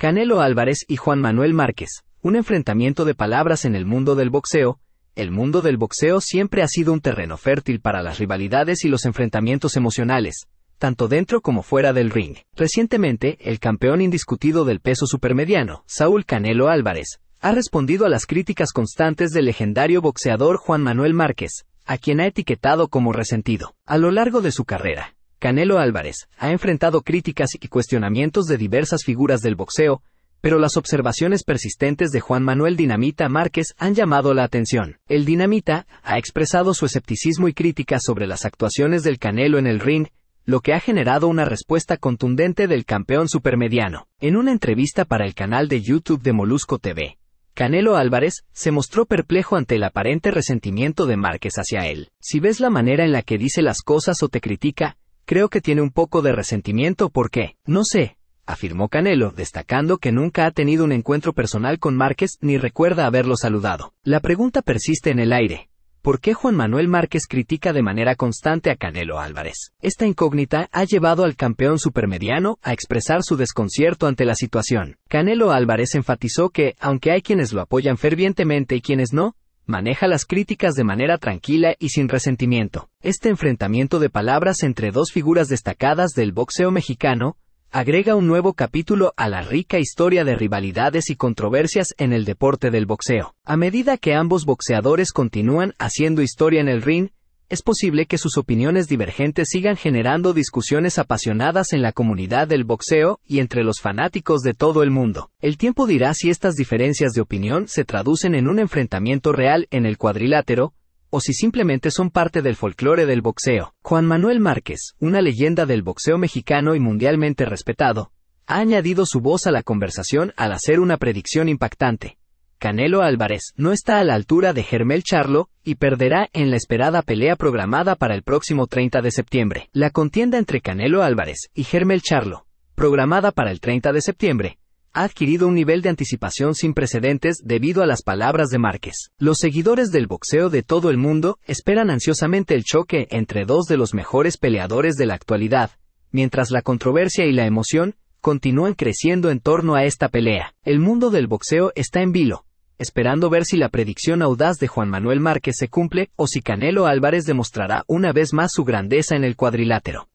Canelo Álvarez y Juan Manuel Márquez, un enfrentamiento de palabras en el mundo del boxeo, el mundo del boxeo siempre ha sido un terreno fértil para las rivalidades y los enfrentamientos emocionales, tanto dentro como fuera del ring. Recientemente, el campeón indiscutido del peso supermediano, Saúl Canelo Álvarez, ha respondido a las críticas constantes del legendario boxeador Juan Manuel Márquez, a quien ha etiquetado como resentido. A lo largo de su carrera, Canelo Álvarez ha enfrentado críticas y cuestionamientos de diversas figuras del boxeo, pero las observaciones persistentes de Juan Manuel Dinamita Márquez han llamado la atención. El Dinamita ha expresado su escepticismo y crítica sobre las actuaciones del Canelo en el ring, lo que ha generado una respuesta contundente del campeón supermediano. En una entrevista para el canal de YouTube de Molusco TV, Canelo Álvarez se mostró perplejo ante el aparente resentimiento de Márquez hacia él. Si ves la manera en la que dice las cosas o te critica, Creo que tiene un poco de resentimiento porque, no sé, afirmó Canelo, destacando que nunca ha tenido un encuentro personal con Márquez ni recuerda haberlo saludado. La pregunta persiste en el aire. ¿Por qué Juan Manuel Márquez critica de manera constante a Canelo Álvarez? Esta incógnita ha llevado al campeón supermediano a expresar su desconcierto ante la situación. Canelo Álvarez enfatizó que, aunque hay quienes lo apoyan fervientemente y quienes no, Maneja las críticas de manera tranquila y sin resentimiento. Este enfrentamiento de palabras entre dos figuras destacadas del boxeo mexicano agrega un nuevo capítulo a la rica historia de rivalidades y controversias en el deporte del boxeo. A medida que ambos boxeadores continúan haciendo historia en el ring, es posible que sus opiniones divergentes sigan generando discusiones apasionadas en la comunidad del boxeo y entre los fanáticos de todo el mundo. El tiempo dirá si estas diferencias de opinión se traducen en un enfrentamiento real en el cuadrilátero, o si simplemente son parte del folclore del boxeo. Juan Manuel Márquez, una leyenda del boxeo mexicano y mundialmente respetado, ha añadido su voz a la conversación al hacer una predicción impactante. Canelo Álvarez no está a la altura de Germel Charlo y perderá en la esperada pelea programada para el próximo 30 de septiembre. La contienda entre Canelo Álvarez y Germel Charlo, programada para el 30 de septiembre, ha adquirido un nivel de anticipación sin precedentes debido a las palabras de Márquez. Los seguidores del boxeo de todo el mundo esperan ansiosamente el choque entre dos de los mejores peleadores de la actualidad, mientras la controversia y la emoción continúan creciendo en torno a esta pelea. El mundo del boxeo está en vilo, esperando ver si la predicción audaz de Juan Manuel Márquez se cumple o si Canelo Álvarez demostrará una vez más su grandeza en el cuadrilátero.